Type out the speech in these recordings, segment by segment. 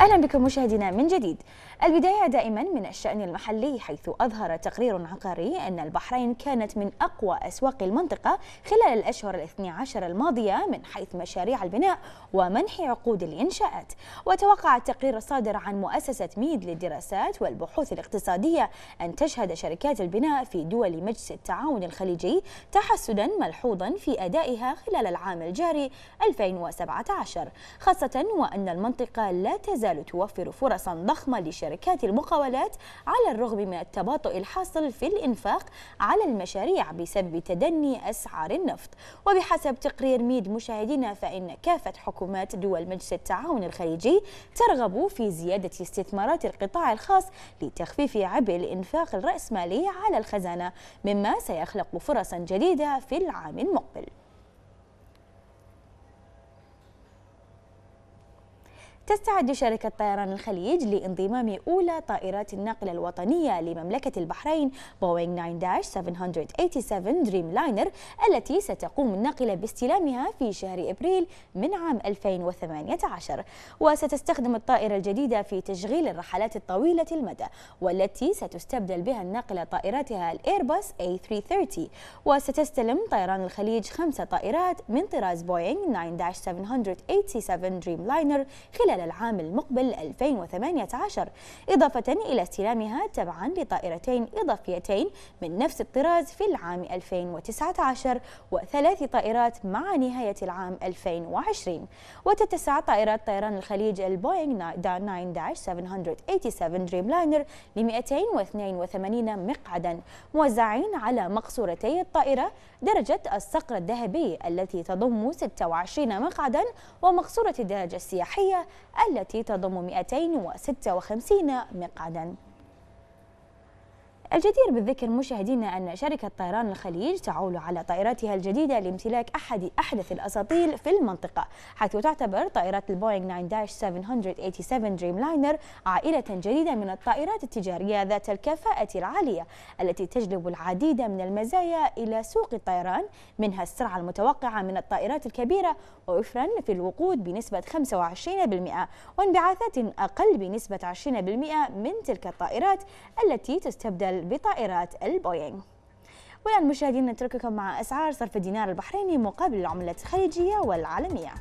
أهلا بكم مشاهدينا من جديد البداية دائما من الشأن المحلي حيث أظهر تقرير عقاري أن البحرين كانت من أقوى أسواق المنطقة خلال الأشهر الاثني عشر الماضية من حيث مشاريع البناء ومنح عقود الإنشاءات وتوقع التقرير الصادر عن مؤسسة ميد للدراسات والبحوث الاقتصادية أن تشهد شركات البناء في دول مجلس التعاون الخليجي تحسنا ملحوظا في أدائها خلال العام الجاري 2017 خاصة وأن المنطقة لا تزال تزال توفر فرصا ضخمة لشركات المقاولات على الرغم من التباطؤ الحاصل في الإنفاق على المشاريع بسبب تدني أسعار النفط وبحسب تقرير ميد مشاهدينا فإن كافة حكومات دول مجلس التعاون الخليجي ترغب في زيادة استثمارات القطاع الخاص لتخفيف عبء الإنفاق الرأسمالي على الخزانة مما سيخلق فرصا جديدة في العام المقبل تستعد شركة طيران الخليج لانضمام أولى طائرات النقل الوطنية لمملكة البحرين بوينغ 9-787 دريم لاينر التي ستقوم الناقلة باستلامها في شهر إبريل من عام 2018 وستستخدم الطائرة الجديدة في تشغيل الرحلات الطويلة المدى والتي ستستبدل بها الناقلة طائراتها الإيرباص A330 وستستلم طيران الخليج خمسة طائرات من طراز بوينغ 9-787 دريم لاينر خلال خلال العام المقبل 2018 إضافة إلى استلامها تبعا لطائرتين إضافيتين من نفس الطراز في العام 2019 وثلاث طائرات مع نهاية العام 2020 وتتسع طائرات طيران الخليج البوينغ 9-787 دريم لاينر ل 282 مقعدا موزعين على مقصورتي الطائرة درجة الصقر الذهبي التي تضم 26 مقعدا ومقصورة الدرجة السياحية التي تضم 256 مقعدا الجدير بالذكر مشاهدينا أن شركة طيران الخليج تعول على طائراتها الجديدة لامتلاك أحد أحدث الأساطيل في المنطقة حيث تعتبر طائرات البوينغ 9-787 دريم لاينر عائلة جديدة من الطائرات التجارية ذات الكفاءة العالية التي تجلب العديد من المزايا إلى سوق الطيران منها السرعة المتوقعة من الطائرات الكبيرة ووفرا في الوقود بنسبة 25% وانبعاثات أقل بنسبة 20% من تلك الطائرات التي تستبدل الدول بطائرات البوينغ والآن مشاهدينا نترككم مع أسعار صرف الدينار البحريني مقابل العملات الخليجية والعالمية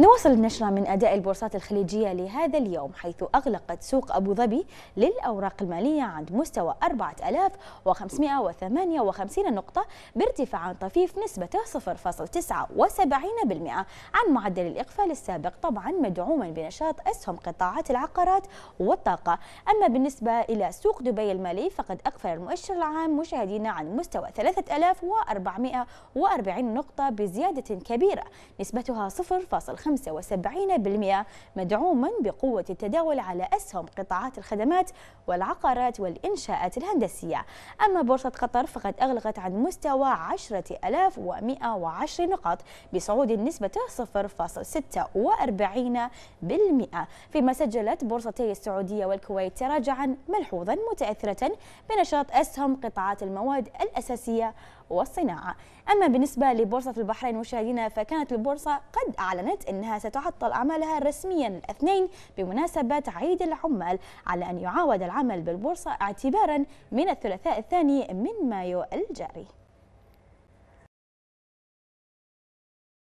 نواصل النشرة من أداء البورصات الخليجية لهذا اليوم حيث أغلقت سوق أبو ظبي للأوراق المالية عند مستوى 4558 نقطة بارتفاع طفيف نسبته 0.79% عن معدل الإقفال السابق طبعا مدعوما بنشاط أسهم قطاعات العقارات والطاقة أما بالنسبة إلى سوق دبي المالي فقد أقفل المؤشر العام مشاهدينا عن مستوى 3440 نقطة بزيادة كبيرة نسبتها 0.5 75% مدعوما بقوة التداول على أسهم قطاعات الخدمات والعقارات والإنشاءات الهندسية أما بورصة قطر فقد أغلقت عن مستوى 10110 نقاط بصعود نسبة 0.46% فيما سجلت بورصتي السعودية والكويت تراجعا ملحوظا متأثرة بنشاط أسهم قطاعات المواد الأساسية والصناعة أما بالنسبة لبورصة البحرين مشاهدينا فكانت البورصة قد أعلنت أنها ستعطل أعمالها رسميا الاثنين بمناسبة عيد العمال على أن يعاود العمل بالبورصة اعتبارا من الثلاثاء الثاني من مايو الجاري